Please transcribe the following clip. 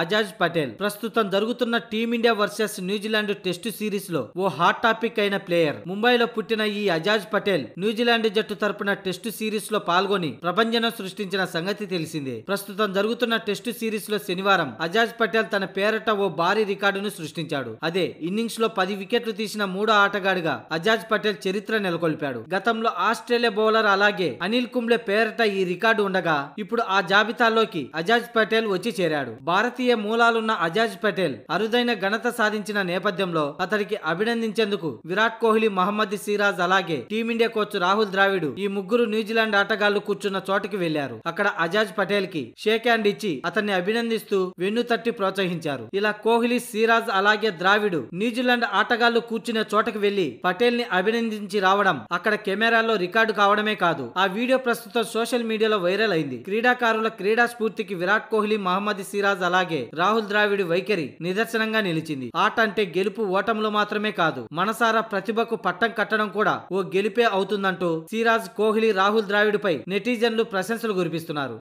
అజాజ్ పటేల్ ప్రస్తుతం జరుగుతున్న team India versus New Zealand test series లో ఓ హాట్ టాపిక్ అయిన ప్లేయర్ ముంబైలో పుట్టిన ఈ అజాజ్ పటేల్ న్యూజిలాండ్ జట్టు తరపున టెస్టు సిరీస్ లో పాల్గొని ప్రభంజనం సృష్టించిన సంగతి తెలిసిందే ప్రస్తుతం జరుగుతున్న టెస్టు సిరీస్ లో శనివారం అజాజ్ పటేల్ తన పేరట ఓ భారీ రికార్డును సృష్టించాడు అదే ఇన్నింగ్స్ లో పది వికెట్లు తీసిన మూడో ఆటగాడిగా అజాజ్ పటేల్ చరిత్ర నెలకొల్పాడు గతంలో ఆస్ట్రేలియా బౌలర్ అలాగే అనిల్ కుంబ్లే పేరట ఈ రికార్డు ఉండగా ఇప్పుడు ఆ జాబితాలోకి అజాజ్ పటేల్ వచ్చి చేరాడు భారత భారతీయ మూలాలున్న అజాజ్ పటేల్ అరుదైన ఘనత సాధించిన నేపథ్యంలో అతడికి అభినందించేందుకు విరాట్ కోహ్లీ మహమ్మద్ సిరాజ్ అలాగే టీమిండియా కోచ్ రాహుల్ ద్రావిడ్ ఈ ముగ్గురు న్యూజిలాండ్ ఆటగాళ్లు కూర్చున్న చోటకి వెళ్లారు అక్కడ అజాజ్ పటేల్ కి షేక్ హ్యాండ్ ఇచ్చి అతన్ని అభినందిస్తూ వెన్ను తట్టి ప్రోత్సహించారు ఇలా కోహ్లీ సిరాజ్ అలాగే ద్రావిడ్ న్యూజిలాండ్ ఆటగాళ్లు కూర్చునే చోటకి వెళ్లి పటేల్ ని అభినందించి రావడం అక్కడ కెమెరాలో రికార్డు కావడమే కాదు ఆ వీడియో ప్రస్తుతం సోషల్ మీడియాలో వైరల్ అయింది క్రీడాకారుల క్రీడా స్ఫూర్తికి విరాట్ కోహ్లీ మహమ్మద్ సిరాజ్ అలాగే అలాగే రాహుల్ ద్రావిడ్ వైఖరి నిదర్శనంగా నిలిచింది ఆట అంటే గెలుపు ఓటములు మాత్రమే కాదు మనసారా ప్రతిభకు పట్టం కట్టడం కూడా ఓ గెలిపే అవుతుందంటూ సిరాజ్ కోహ్లీ రాహుల్ ద్రావిడ్ పై నెటిజన్లు ప్రశంసలు కురిపిస్తున్నారు